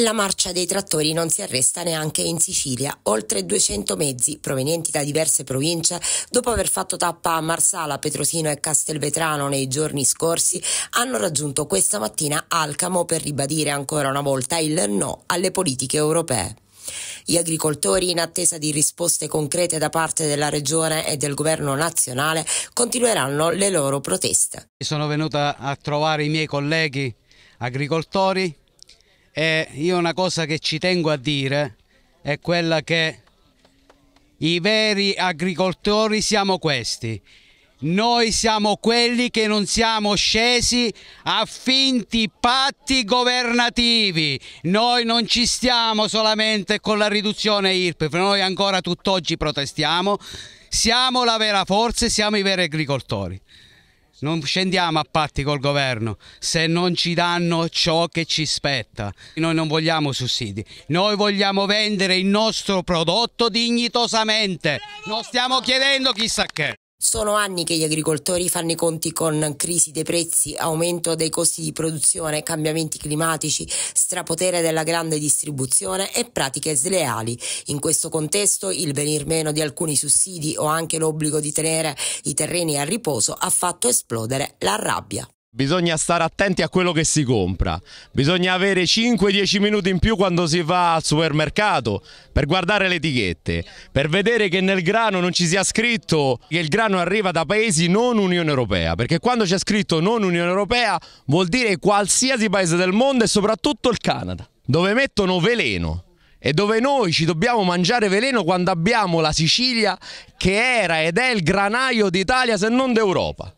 La marcia dei trattori non si arresta neanche in Sicilia. Oltre 200 mezzi provenienti da diverse province, dopo aver fatto tappa a Marsala, Petrosino e Castelvetrano nei giorni scorsi, hanno raggiunto questa mattina Alcamo per ribadire ancora una volta il no alle politiche europee. Gli agricoltori, in attesa di risposte concrete da parte della Regione e del Governo nazionale, continueranno le loro proteste. Sono venuta a trovare i miei colleghi agricoltori e io una cosa che ci tengo a dire è quella che i veri agricoltori siamo questi. Noi siamo quelli che non siamo scesi a finti patti governativi. Noi non ci stiamo solamente con la riduzione IRPEF, noi ancora tutt'oggi protestiamo. Siamo la vera forza e siamo i veri agricoltori non scendiamo a patti col governo se non ci danno ciò che ci spetta. Noi non vogliamo sussidi, noi vogliamo vendere il nostro prodotto dignitosamente, non stiamo chiedendo chissà che. Sono anni che gli agricoltori fanno i conti con crisi dei prezzi, aumento dei costi di produzione, cambiamenti climatici, strapotere della grande distribuzione e pratiche sleali. In questo contesto il venir meno di alcuni sussidi o anche l'obbligo di tenere i terreni a riposo ha fatto esplodere la rabbia. Bisogna stare attenti a quello che si compra, bisogna avere 5-10 minuti in più quando si va al supermercato per guardare le etichette, per vedere che nel grano non ci sia scritto che il grano arriva da paesi non Unione Europea, perché quando c'è scritto non Unione Europea vuol dire qualsiasi paese del mondo e soprattutto il Canada, dove mettono veleno e dove noi ci dobbiamo mangiare veleno quando abbiamo la Sicilia che era ed è il granaio d'Italia se non d'Europa.